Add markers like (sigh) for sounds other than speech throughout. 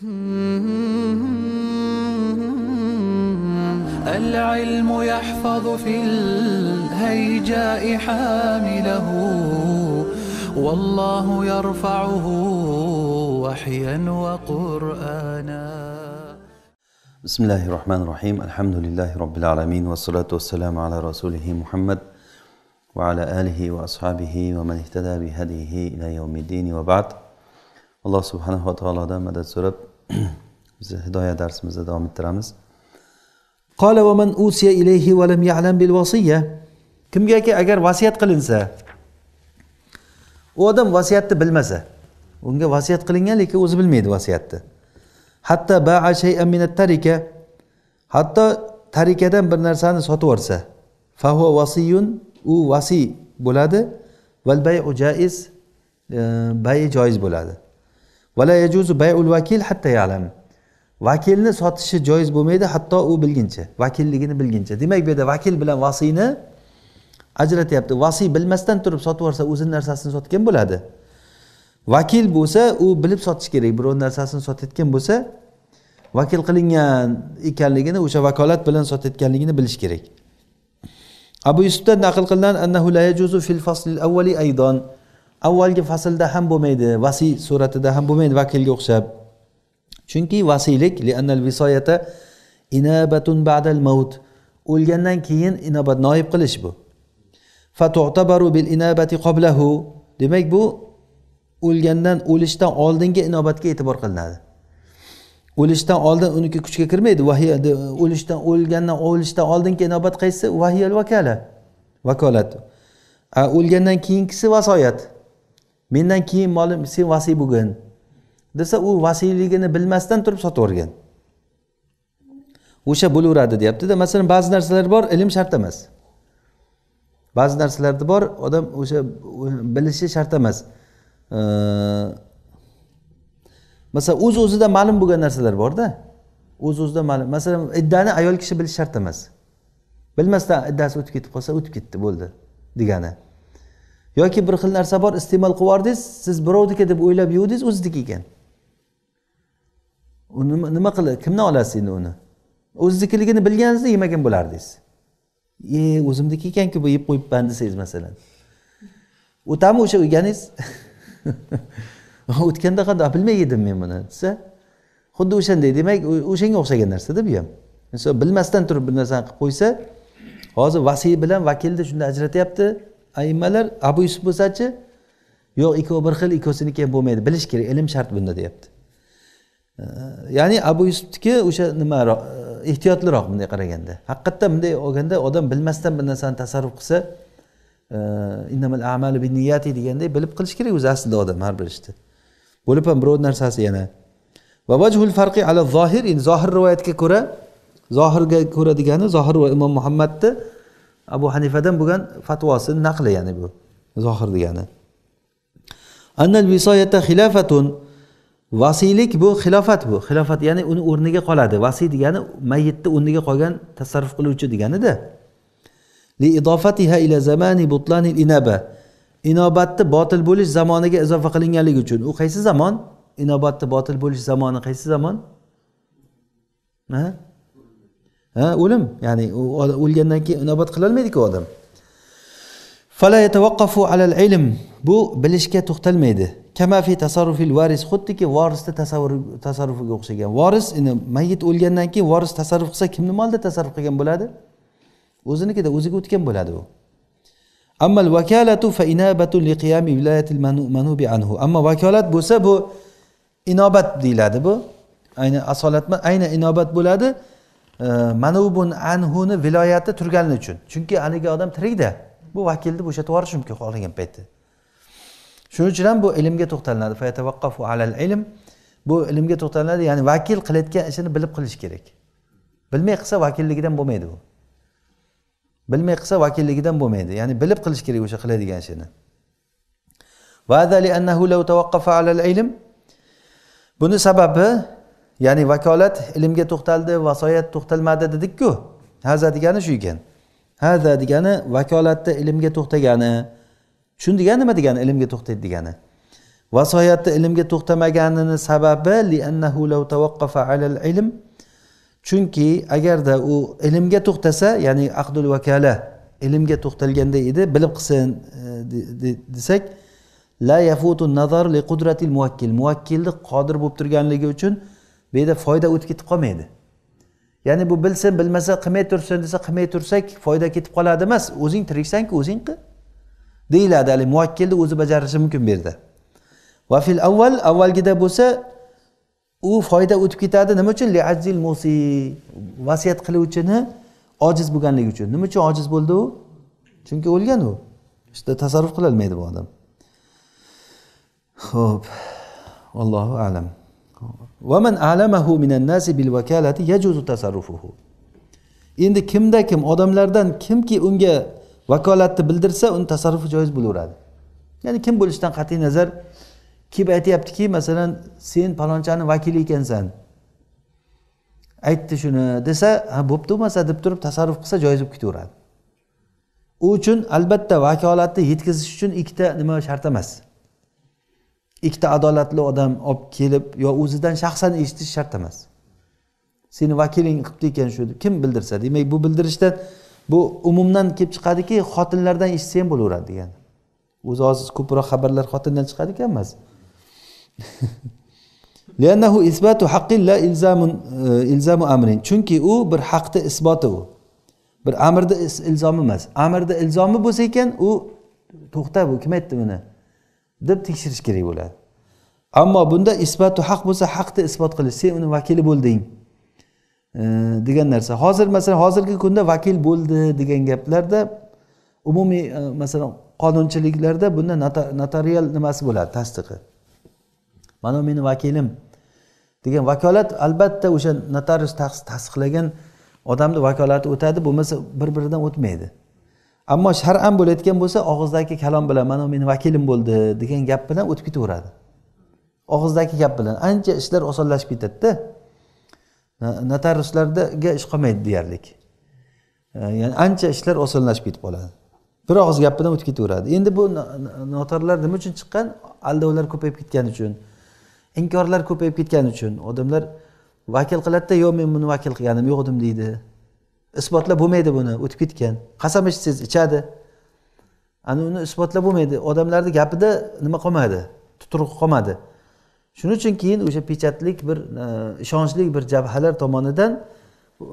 (laughs) العلم يحفظ في الهيجاء حامله والله يرفعه وحيا وقرآنا بسم الله الرحمن الرحيم الحمد لله رب العالمين والصلاة والسلام على رسوله محمد وعلى آله وأصحابه ومن اهتدى بهديه إلى يوم الدين وبعد سبحانه وتعالى دام مدد so'rab (clears throat) biz hidoya darsimizni davom ettiramiz usiya ilayhi lam ya'lam bil kimgaki agar vasiyat qilinsa u odam vasiyatni bilmasa unga vasiyat qilingan lekin o'zi bilmaydi vasiyatni hatto baa minat tarika hatto tarikadan bir narsani sotib yuborsa fahu vasiyun u vasiy bo'ladi val bayu jaiz e, bayi joiz bo'ladi vakilni sotishi joiz bo'lmaydi hatto u bilguncha vakilligini bilguncha demak bu yerda vakil bilan vasiyni ajratyapti vasiy bilmasdan turib sotib yuborsa o'zini narsasini sotgan bo'ladi vakil bo'lsa u bilib sotishi kerak birovni narsasini sotayotgan bo'lsa vakil qilingan ekanligini o'sha vakolat bilan sotayotganligini bilish kerak abu yusufdan naql qilinadi annahu la yajuzu fil avvalgi faslda ham bo'lmaydi vasiy suratida ham bo'lmaydi vakilga o'xshab chunki vasiylik visoyata inabatun badal maut o'lgandan keyin inobat noib qilish bu fatu'tabaru bil inabati qoblahu demak bu o'lgandan o'lishdan oldingi inobatga e'tibor qilinadi o'lishdan oldin uniki kuchga kirmaydi o'lishdan o'lgandan o'lishdan oldingi inobat qaysi vahiyal vakala vakolat o'lgandan keyingisi vasoyat mendan keyin molim sen vasiy bo'lgin desa u vasiyligini bilmasdan turib sotib yuborgan o'sha bo'laveradi deyaptida masalan ba'zi narsalar bor ilm shart emas ba'zi narsalarda bor odam o'sha bilishi shart emas masalan o'z o'zidan ma'lum bo'lgan narsalar borda o'z o'zidan ma'lum masalan iddani ayol kishi bilishi shart emas bilmasdan iddasi o'tib ketib qolsa o'tib ketdi bo'ldi degani yoki bir xil narsa bor iste'mol qilib yubordingiz siz birovniki deb o'ylab yuvdingiz o'ziniki ekan u nima qilib kimdan olasiz endi uni o'zinikiligini bilganingizda yemagan bo'lardingiz e o'zimniki ekanku bu yeb qo'yibman desangiz masalan o'tami o'sha o'lganingiz (laughs) o'tganda qandoq bilmay yedim men buni desa xuddi o'shanday demak o'shanga o'xshagan narsada bu ham inson bilmasdan turib bir narsani qilib qo'ysa hozir vasiy bilan vakilni shunda ajratyapti aymalar abu yusuf bo'lsachi yo'q ikkovi bir xil ikkovsiniki ham bo'lmaydi bilish kerak ilm shart bunda deyapti ya'ni abu yusufniki o'sha nima ehtiyotliroq bunday qaraganda haqiqatda bunday olganda odam bilmasdan bir narsani tasarruf qilsa innamal bi binniyati deganday bilib qilish kerak o'zi aslida odam har bir ishni bo'lib ham birovni narsasi yana va vajhul farqi ala zohir endi zohir rivoyatga ko'ra zohirga ko'ra degani zohir va imom muhammadni abu hanifadan bo'lgan fatvosi naqli ya'ni bu zohir degani annal visoyata vasiylik bu xilofat bu xilofat ya'ni uni o'rniga qoladi vasiy degani mayitni o'rniga qolgan tasarruf qiluvchi deganida inobatni botil bo'lish zamoniga izofa qilinganligi uchun u qaysi zamon inobatni botil bo'lish zamoni qaysi zamon ha o'lim ya'ni o'lgandan keyin inobat qilolmaydiku odam fala alal ilm bu bilishga to'xtalmaydi kama fi varis xuddiki vorisni tasarrufiga o'xshagan voris endi mayit o'lgandan keyin voris tasarruf qilsa kimni molida tasarruf qilgan bo'ladi o'zinikida o'ziga o'tgan bo'ladi u fa ammo vakolat bo'lsa bu inobat deyiladi bu ayni asolatma ayni inobat bo'ladi manubun anhuni viloyati turgani uchun chunki haligi odam tirikda bu vakilni bo'shatib yuborishi mumkin xohlagan paytda shuning uchun ham bu ilmga to'xtalinadi alal ilm bu ilmga to'xtalinadi ya'ni vakil qilayotgan ishini bilib qilish kerak bilmay qilsa vakilligidan bo'lmaydi bu bilmay qilsa vakilligidan bo'lmaydi ya'ni bilib qilish kerak o'sha qiladigan ishini buni sababi ya'ni vakolat ilmga to'xtaldi vasoyat to'xtalmadi dedikku haza degani shu ekan haza degani vakolatda ilmga to'xtagani shun degani nima degani ilmga to'xtaydi degani vasoyatda ilmga to'xtamaganini sababi liannahu law tawaqqafa alal ilm chunki agarda u ilmga to'xtasa ya'ni aqdul vakala ilmga to'xtalganday edi bilib qilsin e, desak la yafutu nazar li qudratil muvakkil muvakkilni qodir bo'lib turganligi uchun bu yerda foyda o'tib ketib qolmaydi ya'ni bu bilsin bilmasa qilmay tursin desa qilmay tursak foyda ketib qoladi emas o'zing tiriksanku o'zing qil deyiladi haligi muvakkilni o'zi bajarishi mumkin bu yerda va fil avval avvalgida bo'lsa u foyda o'tib ketadi nima uchun liajil musi vasiyat qiluvchini ojiz bo'lganligi uchun nima uchun ojiz bo'ldi u chunki o'lgan u ishda tasarruf qilolmaydi bu odam ho'p allohu alam endi kimda kim odamlardan kimki unga vakolatni bildirsa uni tasarrufi joiz bo'laveradi ya'ni kim bo'lishidan qat'iy nazar kelib aytyaptiki masalan sen palonchani vakili ekansan aytdi shuni desa ha bo'pti bo'lmasa deb turib tasarruf qilsa joiz bo'lib ketaveradi u uchun albatta vakolatni yetkazish uchun ikkita nima shart emas ikkita adolatli odam olib kelib yo o'zidan shaxsan eshitish shart emas seni vakiling qilibdi ekan shu deb kim bildirsa demak bu bildirishda bu umumdan kelib chiqadiki xotinlardan eshitsa ham bo'laveradi degani o'zi hozir ko'proq xabarlar xotindan chiqadi ekan emas (laughs) e, chunki u bir haqni isboti u bir amirni ilzomi emas amirni ilzomi bo'lsa ekan u to'xta bu kim aytdi buni deb tekshirish kerak bo'ladi ammo bunda isbatu haq bo'lsa haqni isbot qilish sen uni vakili bo'lding e, degan narsa hozir masalan hozirgi kunda vakil bo'ldi degan gaplarda umumiy e, masalan qonunchiliklarda bunda notarial nimasi bo'ladi tasdiqi mana meni vakilim degan vakolat albatta o'sha notarius tasdiqlagan odamni vakolati o'tadi bo'lmasa bir biridan o'tmaydi ammo shar'an bo'layotgan bo'lsa og'izdagi kalom bilan mana meni vakilim bo'ldi degan gap bilan o'tib ketaveradi og'izdagi gap bilan ancha ishlar osonlashib ketadida notariuslarga ish qolmaydi deyarli e, ya'ni ancha ishlar osonlashib ketib qoladi bir og'iz gap bilan o'tib ketaveradi endi bu notarlar nima uchun chiqqan aldovlar ko'payib ketgani uchun inkorlar ko'payib ketgani uchun odamlar vakil qiladida yo'q men buni vakil qilganim yo'q edim deydi isbotlab bo'lmaydi buni o'tib ketgan qasam ichsangiz ichadi ana uni isbotlab bo'lmaydi odamlarni gapida nima qolmadi tuturuq qolmadi shuning uchun keyin o'sha pechatlik bir e, ishonchli bir jabhalar tomonidan e,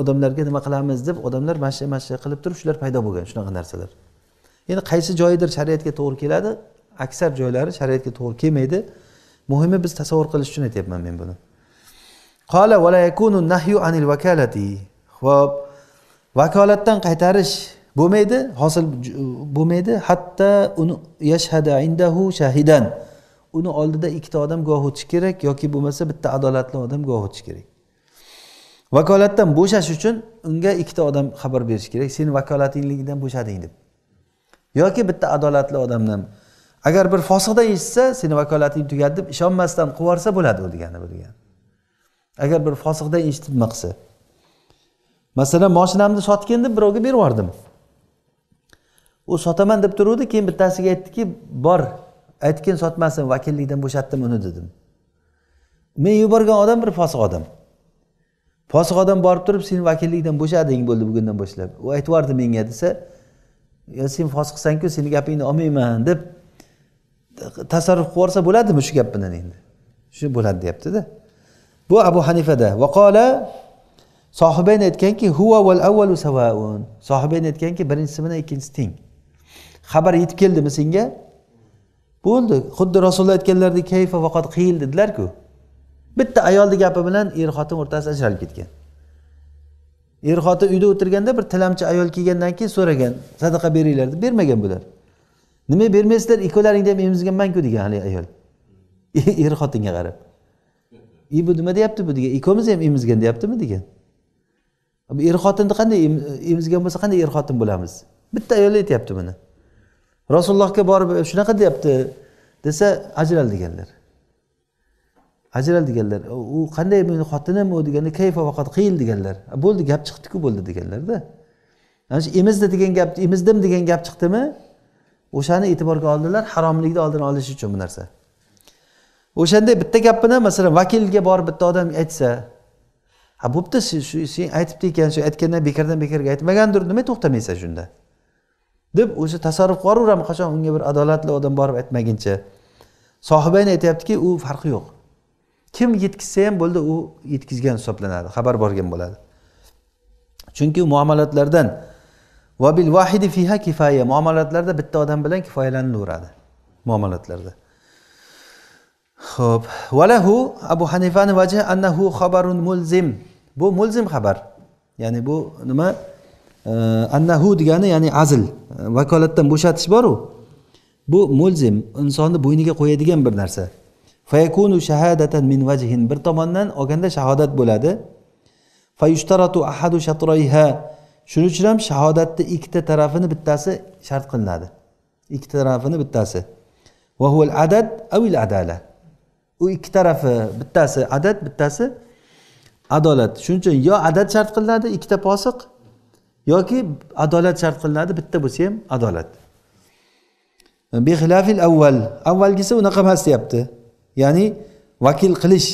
odamlarga nima qilamiz deb odamlar mana shu mana shu qilib turib shular paydo bo'lgan shunaqa narsalar endi qaysi joyidir shariatga to'g'ri keladi aksar joylari shariatga to'g'ri kelmaydi muhimi biz tasavvur qilish uchun aytyapman men buni qola vala nahyu anil vakalati ho'p vakolatdan qaytarish bo'lmaydi hosil bo'lmaydi hatto uni yashhada indahu shahidan uni oldida ikkita odam guvoh o'tishi kerak yoki bo'lmasa bitta adolatli odam guvoh o'tishi kerak vakolatdan bo'shash uchun unga ikkita odam xabar berish kerak seni vakolatingligidan bo'shading deb yoki bitta adolatli odamdan agar bir fosiqdan eshitsa seni vakolating tugadi deb ishonmasdan qilib yuborsa bo'ladi u degani bu degani agar bir fosiqdan eshitib nima qilsa masalan moshinamni sotgandim birovga berib yubordim u sotaman deb turuvdi keyin bittasiga aytdiki bor aytgin sotmasin vakillikdan bo'shatdim uni dedim men yuborgan odam bir fosiq odam fosiq odam borib turib sen vakillikdan bo'shading bo'ldi bugundan boshlab u aytib yubordi menga desa yo sen fosiqsanku seni gapingni olmayman deb tasarruf qilib yuborsa bo'ladimi shu gap bilan endi shu bo'ladi deyaptida bu abu hanifada vaqola sohibayn aytganki huva val avvalu savaun sohibayn aytganki birinchisi bilan ikkinchisi teng xabar yetib keldimi senga bo'ldi xuddi rasululloh aytganlaridek kayfa vaqat qiyil dedilarku bitta ayolni gapi bilan er xotin o'rtasida ajralib ketgan er xotin uyda o'tirganda bir tilamchi ayol kelgandan keyin so'ragan sadaqa beringlar deb bermagan bular nima bermaysizlar ikkovlaringni ham emizganmanku degan haligi ayol (laughs) er xotinga qarab i bu nima deyapti bu degan ikkovimizni ham emizgan deyaptimi degan er xotinni qanday emizgan bo'lsa qanday er xotin bo'lamiz bitta ayol aytyapti buni rasulullohga borib shunaqa deyapti desa ajral deganlar ajral deganlar u qanday meni xotinim u deganda kayfa vaqat qiyil deganlar bo'ldi gap chiqdiku bo'ldi deganlarda ana shu emizdi degan gap emizdim degan gap chiqdimi o'shani e'tiborga oldilar haromlikni oldini olish uchun bu narsa o'shanday bitta gapini masalan vakilga borib bitta odam aytsa ha bo'pti sen aytibdi ekan shu aytgandan bekordan bekorga aytmagandir nima to'xtamaysan shunda deb o'sha tasarruf qilaveraveraman qachon unga bir adolatli odam borib aytmaguncha sohibayn aytyaptiki u farqi yo'q kim yetkazsa ham bo'ldi u yetkazgan hisoblanadi xabar borgan bo'ladi chunki muomalatlardan vabil vahidi fiha kifoya muomalatlarda bitta odam bilan kifoyalanilaveradi muomalatlarda ho'p valahu abu hanifani vajhi annahu xabarun mulzim bu mulzim xabar ya'ni bu nima annahu degani ya'ni azl vakolatdan bo'shatish boru bu mulzim insonni bo'yniga qo'yadigan bir narsa fayakunu shahadatan min vajhin bir tomondan olganda shahodat bo'ladi fayushtaratu ahadu shatroyha shuning uchun ham shahodatni ikkita tarafini bittasi shart qilinadi ikkita tarafini bittasi al adad avil adala u ikki tarafi bittasi adad bittasi adolat shuning uchun yo adad shart qilinadi ikkita posiq yoki adolat shart qilinadi bitta bo'lsa ham adolat bexilafil avval avvalgisi unaqa emas deyapti ya'ni vakil qilish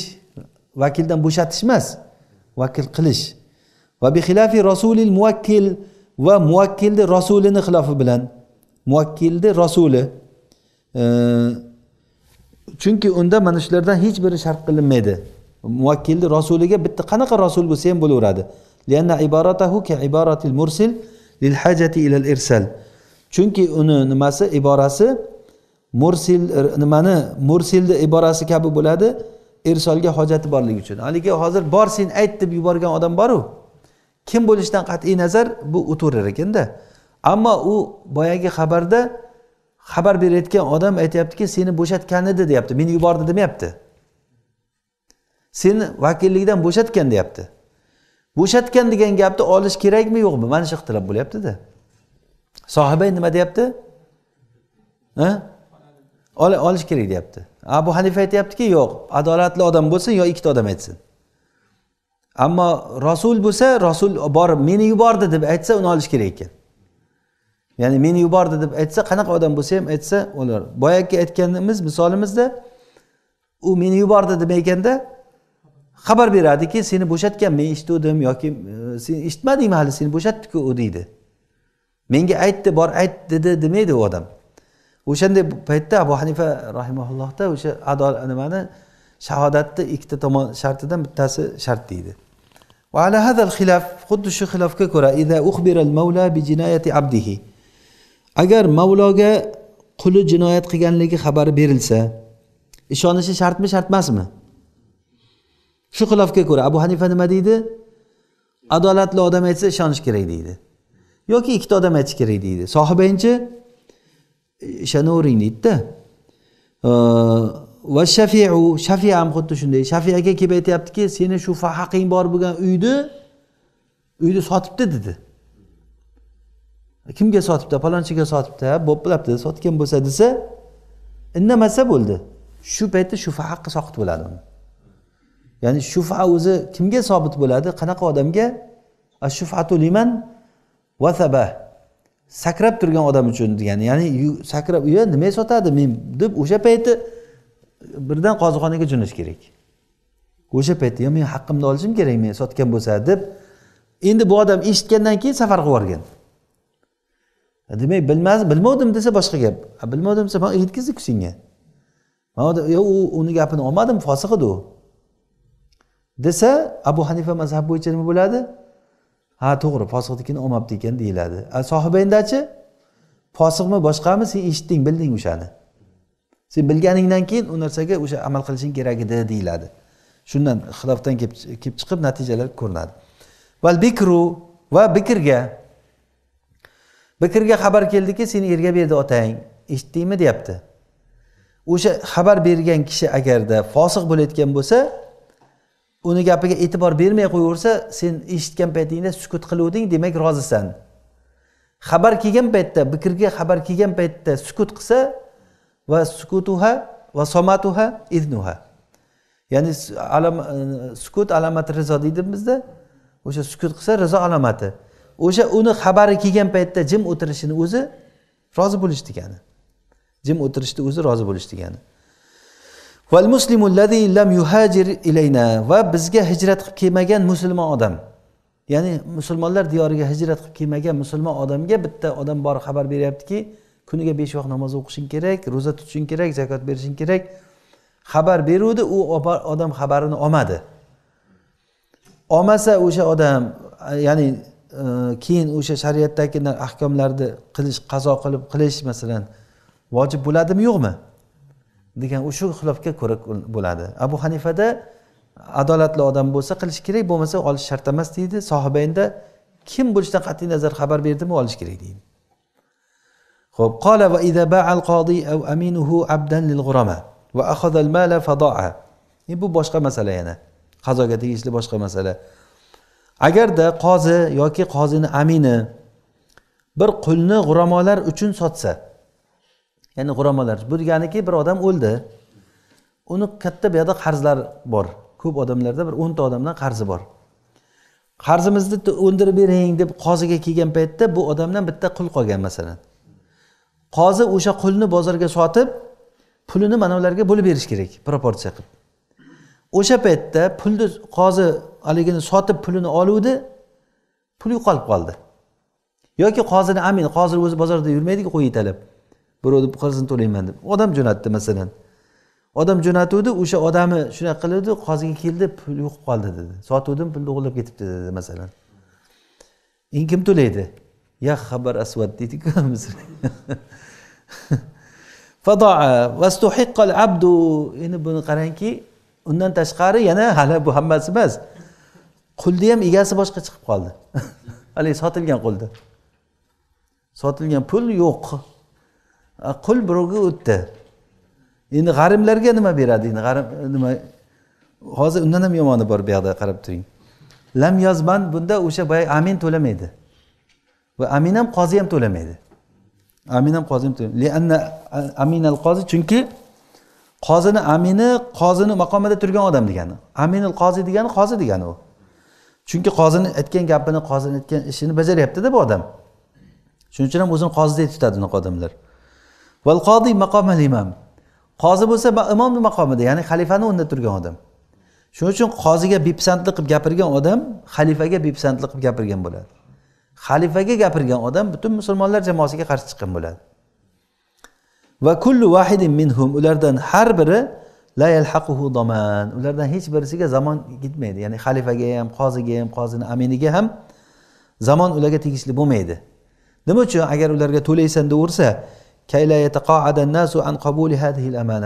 vakildan bo'shatish emas vakil qilish va bixilafi rasulil muvakkil va muvakkilni rasulini xilofi bilan muvakkilni rasuli chunki unda mana shulardan hech biri shart qilinmaydi muvakkilni rasuliga bitta qanaqa rasul bo'lsa ham bo'laveradi chunki uni nimasi iborasi mursil er, nimani mursilni iborasi kabi bo'ladi irsolga hojati borligi uchun haligi hozir bor sen ayt deb yuborgan odam boru kim bo'lishidan qat'iy nazar bu o'taverar ekanda ammo u boyagi xabarda xabar berayotgan odam aytyaptiki seni bo'shatgan edi deyapti meni yubordi demayapti seni vakillikdan bo'shatgan deyapti bo'shatgan degan gapni olish kerakmi yo'qmi mana shu ixtilof bo'lyaptida sohibay nima deyapti olish kerak deyapti abu hanifa aytyaptiki yo'q adolatli odam bo'lsin yo ikkita odam aytsin ammo rasul bo'lsa rasul borib meni yubordi deb aytsa uni olish kerak ekan ya'ni meni yubordi deb aytsa qanaqa odam bo'lsa ham aytsa ular boyagi aytganimiz misolimizda u meni yubordi demaganda xabar beradiki seni bo'shatgan men eshituvdim yoki e, sen eshitmadingmi hali seni bo'shatdiku u deydi menga aytdi bor ayt dedi demaydi u odam o'shanday paytda abu hanifa rahimaullohda o'sha adol nimani shahodatni ikkita tomon shartidan bittasi shart deydi وعلى هذا الخلاف خد شو agar mavloga quli jinoyat qilganligi xabari berilsa ishonishi shartmi shart emasmi shu xilofga ko'ra abu hanifa nima deydi adolatli odam aytsa ishonish kerak deydi yoki ikkita odam aytish kerak deydi sohibaynchi ishonavering deydida va shafiu shafiya ham xuddi shunday shafiy aka kelib aytyaptiki seni shu haqing bor bo'lgan uyni uyni sotibdi dedi kimga sotibdi palonchiga sotibdi bo'pti sotgan bo'lsa desa indamasa bo'ldi shu paytda shu haqqi soqit bo'ladi uni ya'ni shufa o'zi kimga sobit bo'ladi qanaqa odamga shufatu liman vasaba sakrab turgan odam uchun degani ya'ni sakrab uya nima sotadi men deb o'sha payti birdan qozixonaga jo'nash kerak o'sha paytda yo men haqqimni olishim kerak men sotgan bo'lsa deb endi bu odam eshitgandan keyin safar qilib yuborgan demak bilmas bilmovdim desa boshqa gap bilmovdim desa man yetkazdik senga man u uni gapini olmadim fosiq edi u desa abu hanifa mazhabi bo'yicha nima bo'ladi ha to'g'ri fosiqnikini olmabdi ekan deyiladi sohibayndachi fosiqmi boshqami sen eshitding bilding o'shani sen bilganingdan keyin u narsaga o'sha amal qilishing kerak edi deyiladi shundan xilofdan kelib chiqib natijalar ko'rinadi val bikru va bikrga bikrga xabar keldiki seni erga berdi otang eshitdingmi deyapti o'sha xabar bergan kishi agarda fosiq bo'layotgan bo'lsa uni gapiga e'tibor bermay qo'yaversa sen eshitgan paytingda sukut qiluvding demak rozisan xabar kelgan paytda bikrga xabar kelgan paytda sukut qilsa va sukutuha va somatuha iznuha ya'ni alam, e, sukut alomati rizo deydi bizda o'sha sukut qilsa rizo alomati o'sha uni xabari kelgan paytda jim o'tirishini o'zi rozi bo'lish degani jim o'tirishni o'zi rozi bo'lish degani val muslimullazi lam yuhajir ilayna va bizga hijrat qilib kelmagan musulmon odam ya'ni musulmonlar diyoriga hijrat qilib kelmagan musulmon odamga bitta odam borib xabar beryaptiki kuniga besh vaqt namoz o'qishing kerak ro'za tutishing kerak zakot berishing kerak xabar beruvdi u odam xabarini olmadi olmasa o'sha odam ya'ni e, keyin o'sha shariatdagi ahkomlarni qilish qazo qilib qilish masalan vojib bo'ladimi yo'qmi degan u shu xilofga ko'ra bo'ladi abu hanifada adolatli odam bo'lsa qilish kerak bo'lmasa olish shart emas deydi sohibaynda kim bo'lishidan qat'iy nazar xabar berdimi olish kerak deydi ho'p qola va ida al qodi aw aminuhu abdan lil g'urama va mala fadoa e, bu boshqa masala yana qazoga tegishli boshqa masala agarda qozi yoki qozini amini bir qulni g'uramolar uchun sotsa ya'ni g'uramalar deganiki bir odam o'ldi uni katta bu yoqda qarzlar bor ko'p odamlarda bir o'nta odamdan qarzi bor qarzimizni o'ndirib bering deb qoziga kelgan paytda bu odamdan bitta qul qolgan masalan qozi o'sha qulni bozorga sotib pulini mana ularga bo'lib berish kerak proporsiya qilib o'sha paytda pulni qozi haligini sotib pulini oluvdi pul yo'qolib qoldi yoki qozini amin qozi o'zi bozorda yurmaydiku qo'y yetalab birovni qarzini to'layman deb odam jo'natdi masalan odam jo'natuvdi o'sha odami shunaqa qiluvdi qoziga keldi pul yo'q qoldi dedi sotuvdim pulni o'g'irlab ketibdi dedi masalan endi kim to'laydi ya xabar asvad deydiku (laughs) abdu endi buni qarangki undan tashqari yana hali bu hammasi emas qulni ham egasi boshqa chiqib qoldi (laughs) haligi sotilgan qulni sotilgan pul yo'q qul birovga o'tdi endi g'arimlarga nima beradi endi g'arim nima hozir undan ham yomoni bor bu qarab turing lam yozman bunda o'sha boyagi amin to'lamaydi va amin ham qozi ham to'lamaydi amin ham qozi ham to'lamaydi amin al qozi chunki qozini amini qozini maqomida turgan odam degani amin al qozi degani qozi degani u chunki qozini aytgan gapini qozini aytgan ishini bajaryaptida bu odam shuning uchun ham o'zini qozidek tutadi unaqa odamlar val qodiy imom qozi bo'lsa imomni maqomida ya'ni xalifani o'rnida turgan odam shuning uchun qoziga bepisandlik qilib gapirgan odam xalifaga bepisandlik qilib gapirgan bo'ladi xalifaga gapirgan odam butun musulmonlar jamoasiga qarshi chiqqan bo'ladi va kullu vahidin minhum ulardan har biri la yalhaquhu doman ulardan hech birisiga zamon ketmaydi ya'ni xalifaga ham qoziga ham qozini aminiga ham zamon ularga tegishli bo'lmaydi nima uchun agar ularga to'laysan deyaversa an qabuli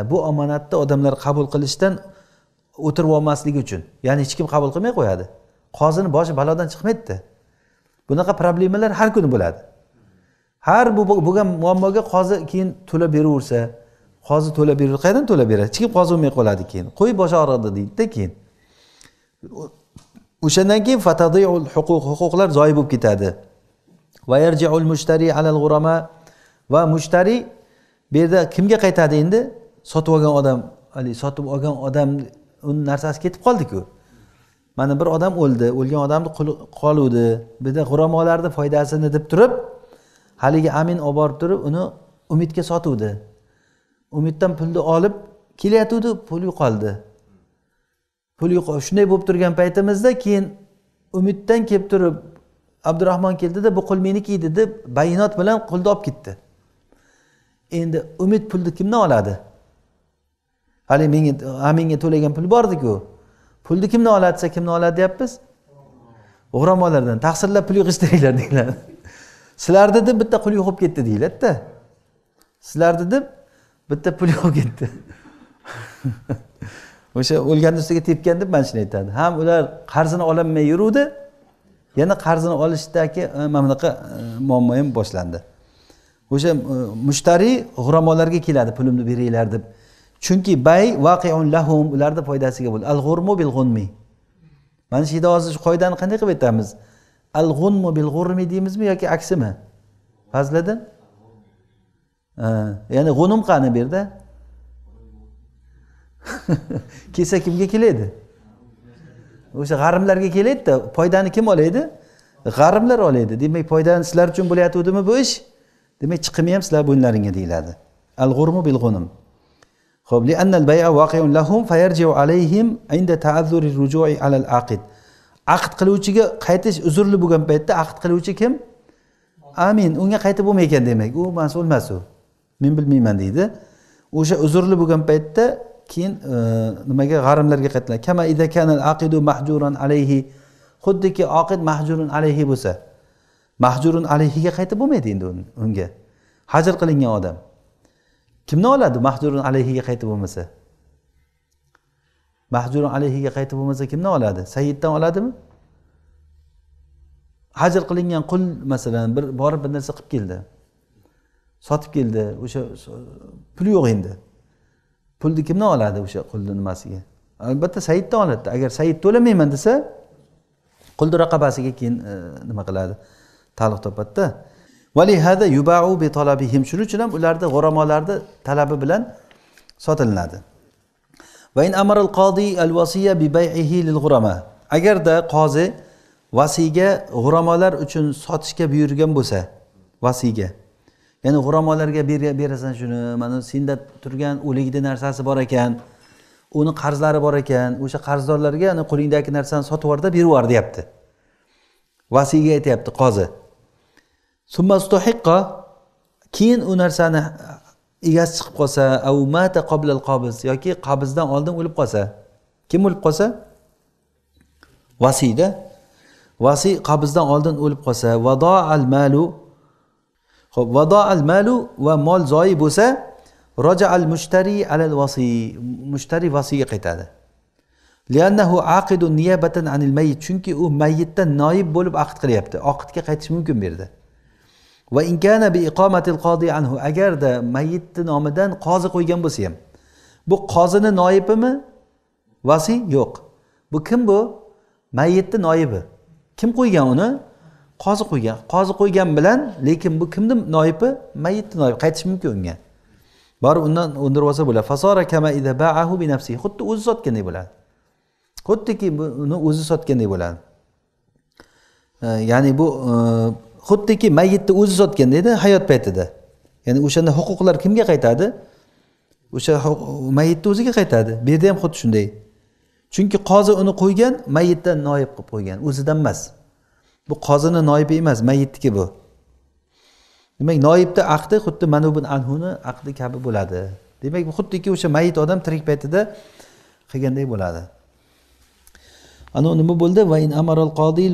bu omonatni odamlar qabul qilishdan o'tirib olmasligi uchun ya'ni hech kim qabul qilmay qo'yadi qozini boshi balodan chiqmaydida bunaqa problemalar har kuni bo'ladi har bu bo'lgan muammoga qozi keyin to'lab beraversa qozi to'lab beraver qayerdan to'lab beradi hech kim qozi bo'lmay qoladi keyin qo'y boshi og'ridi deydida keyin o'shandan keyin fatadiul huquq huquqlar zoyi bo'lib ketadi va mushtariy bu yerda kimga qaytadi endi sotib olgan odam haligi sotib olgan odam uni narsasi ketib qoldiku mana bir odam o'ldi o'lgan odamni qoluvdi bu yerda g'uramolarni foydasini deb turib haligi amin olib borib turib uni umidga sotuvdi umiddan pulni olib kelayotgandi pul yo'qoldi pul yo'qol shunday bo'lib turgan paytimizda keyin umiddan kelib turib abdurahmon keldida bu qul meniki edi deb bayonot bilan qulni olib ketdi endi umid pulni kimdan oladi haligi menga ha menga to'lagan pul bordiku pulni kimdan oladi desa kimdan oladi deyapmiz g'uramolardan taqsirlab pul yig'ishtiringlar deyiladi sizlarni deb bitta qul yo'qolib ketdi deyiladida sizlarni deb bitta pul yo'qolib ketdi (laughs) o'sha o'lganni ustiga tepgan deb mana shuni aytadi ham ular qarzini ololmay yuruvdi yana qarzini olishdagi e, mana bunaqa e, muammo ham boshlandi o'sha e, mushtariy g'uramolarga keladi pulimni beringlar deb chunki bay vaqiun lahum ularni foydasiga bo'ladi al g'urmu bil g'unmi mana shu yerda hozir shu qoidani qanday qilib aytamiz al g'unmu bil g'urmi deymizmi yoki aksimi fazliddin ya'ni g'unum qani bu yerda (laughs) kelsa kimga keladi o'sha g'arimlarga kelaydida foydani kim olaydi g'arimlar olaydi demak foydani sizlar uchun bo'layotgandimi bu ish demak chiqimi ham sizlar bo'yinlaringga deyiladi al g'urmu bil g'unum ho'p baya voqeun lahum fayarjiu alayhim inda taazzuri rujui alal aqid aqd qiluvchiga qaytish uzrli bo'lgan paytda aqd qiluvchi kim amin unga qaytib bo'lmaykan demak u mas'ul emas u men bilmayman deydi o'sha uzrli bo'lgan paytda keyin e, nimaga g'arimlarga qaytiladi kama ida al aqidu mahjuran alayhi xuddiki oqid mahjurun alayhi bo'lsa mahjurun alayhiga qaytib bo'lmaydi endi unga hajr qilingan odam kimni oladi mahjurun alayhiga qaytib bo'lmasa mahjurun alayhiga qaytib bo'lmasa kimni oladi saiddan oladimi hajr qilingan qul masalan bir borib bir narsa qilib keldi sotib keldi o'sha pul yo'q endi pulni kimdan oladi o'sha qulni nimasiga albatta saiddan oladi agar said to'lamayman desa qulni raqabasiga keyin e, nima qiladi ta'liq topadida valihada yubau bi talabihim shuning uchun ham ularni g'oramolarni talabi bilan sotilinadi va in amaral qodi al vasiya bi bay'ihi lil g'urama agarda qozi vasiyga g'o'ramolar uchun sotishga buyurgan bo'lsa vasiyga ya'ni g'o'ramolarga berasan shuni mana senda turgan o'likni narsasi bor ekan uni qarzlari bor ekan o'sha qarzdorlarga ana qo'lingdagi narsani sotib yuborda berib yubor deyapti vasiyga aytyapti qozi keyin u narsani e, egasi chiqib qolsa av mata qoblal qobiz yoki qabizdan oldin o'lib qolsa kim o'lib qolsa vasiyda vasiy qabizdan oldin o'lib qolsa vado al malu ho'p vado al malu va mol zoyi bo'lsa roja al mushtari alal vasiy mushtari vasiyga qaytadi aqidu niyabatan anil mayyit chunki u mayyitdan noib bo'lib aqd qilyapti oqidga qaytish mumkin bu yerda va anhu agarda mayitni nomidan qozi qo'ygan bo'lsa ham bu qozini noibimi vasiy yo'q bu kim bu mayitni noibi kim qo'ygan uni qozi qo'ygan qozi qo'ygan bilan lekin bu kimni noibi mayitni noibi qaytish mumkin unga borib undan undirib olsa bo'ladi kama bi nafsi xuddi o'zi sotgandek bo'ladi xuddiki uni o'zi sotgandek bo'ladi ya'ni bu e, xuddiki mayitni o'zi sotgan hayot paytida ya'ni o'shanda huquqlar kimga qaytadi o'sha mayitni o'ziga qaytadi bu yerda ham xuddi shunday chunki qozi uni qo'ygan mayitdan noyib qilib qo'ygan o'zidan emas bu qozini noyibi emas mayitniki bu demak noyibni aqdi xuddi manubin anhuni aqdi kabi bo'ladi demak bu xuddiki o'sha mayit odam tirik paytida qilganday bo'ladi anavi nima bo'ldi qodil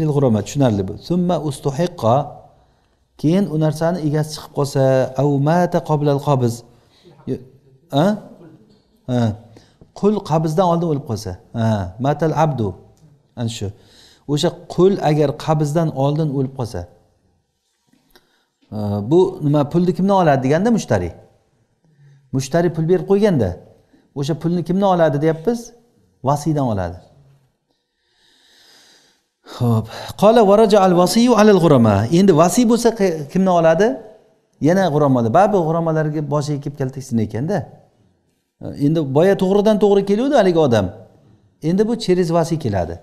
lil tushunarli summa keyin u narsani egasi chiqib qolsa av mata qoblal qobiz a ha qul qabzdan oldin o'lib qolsa ha matal abdu ana shu o'sha qul agar qabzdan oldin o'lib qolsa bu nima pulni kimdan oladi deganda mushtari mushtari pul berib qo'yganda o'sha pulni kimdan oladi deyapmiz vasiydan oladi ho'p qola varaja al vasiyu alal g'urama endi vasiy bo'lsa kimni oladi yana g'uromada baribir g'uromalarga boshiga kelib kaltak sin ekanda endi boya to'g'ridan to'g'ri keluvdi haligi odam endi bu через vasiy keladi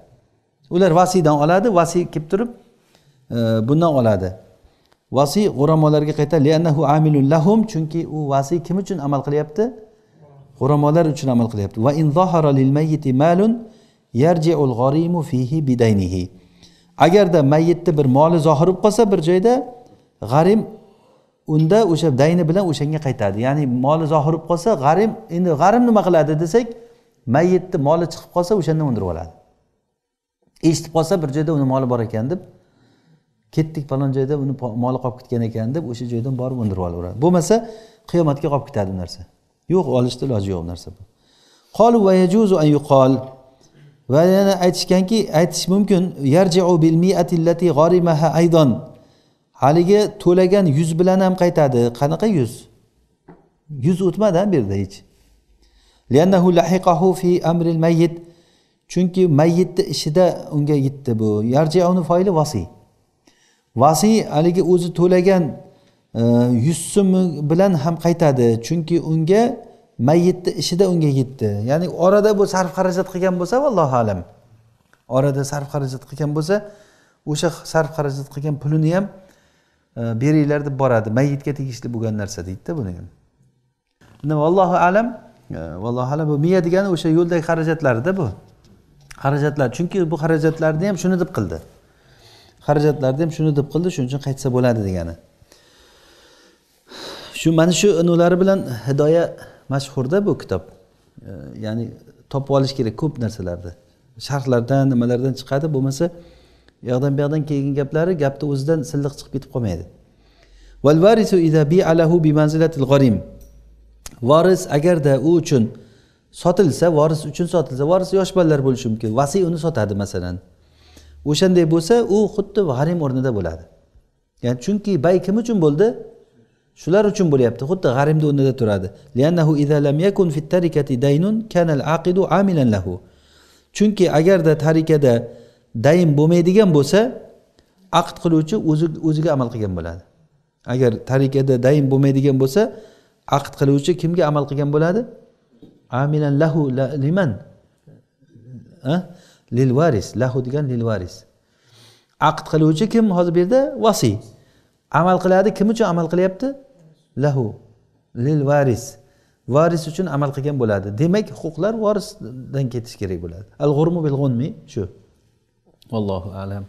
ular vasiydan oladi vasiy kelib turib e, bundan oladi vasiy g'uramolarga qaytadi liannahu amilun lahum chunki u vasiy kim uchun amal qilyapti g'uramolar uchun amal qilyapti va in lil mayyiti malun yarji'ul fihi bidaynihi agarda mayitni bir moli zohir bo'lib qolsa bir joyda g'arim unda o'sha dayni bilan o'shanga qaytadi ya'ni moli zohir bo'lib qolsa g'arim endi g'arim nima qiladi desak mayyitni moli chiqib qolsa o'shandan undirib oladi eshitib qolsa bir joyda uni moli bor ekan deb ketdik falon joyda uni moli qolib ketgan ekan deb o'sha joydan borib undirib olaveradi bo'lmasa qiyomatga qolib ketadi bu narsa yo'q olishni iloji yo'q bu narsa va yana aytishganki aytish mumkin yarjiu bil aydon haligi to'lagan yuz bilan ham qaytadi qanaqa yuz yuz o'tmadi bu yerda hech liannahu lahiqahu fi mayyit chunki mayyitni ishida unga yetdi bu yarjiuni foyli vasiy vasiy haligi o'zi to'lagan e, yuz so'm bilan ham qaytadi chunki unga mayitni ishida unga yetdi ya'ni orada bu sarf xarajat qilgan bo'lsa allohu alam orada sarf xarajat qilgan bo'lsa o'sha sarf xarajat qilgan pulini ham e, beringlar deb boradi mayitga tegishli bo'lgan narsa deydida buni ham nima vallohu alam vallohu e, alam bu miya degani o'sha yo'ldagi xarajatlarida bu xarajatlar chunki bu xarajatlarni ham shuni deb qildi xarajatlarni ham shuni deb qildi shuning uchun qaytsa bo'ladi degani shu mana shu nolari bilan hidoya mashhurda bu kitob e, ya'ni topib olish kerak ko'p narsalarni sharhlardan nimalardan chiqadi bo'lmasa u yoqdan bu yoqdan kelgan gaplari gapni o'zidan silliq chiqib ketib qolmaydi voris agarda u uchun sotilsa voris uchun sotilsa voris yosh bolalar bo'lishi mumkin vasiy uni sotadi masalan o'shanday bo'lsa u xuddi g'arim o'rnida bo'ladi ya'ni chunki bay kim uchun bo'ldi shular uchun bo'lyapti xuddi g'arimni o'rnida turadi idza lam yakun daynun kana amilan lahu chunki agarda tarikada dayn bo'lmaydigan bo'lsa aqd qiluvchi o'ziga amal qilgan bo'ladi agar tarikada dayn bo'lmaydigan bo'lsa aqd qiluvchi kimga amal qilgan bo'ladi amilan lahu la, liman lil varis lahu degan lil varis aqd qiluvchi kim hozir bu yerda vasiy amal qiladi kim uchun amal qilyapti lahu lil varis varis uchun amal qilgan bo'ladi demak huquqlar vorisdan ketishi kerak bo'ladi al g'urmu bil g'unmi shu vallohu alam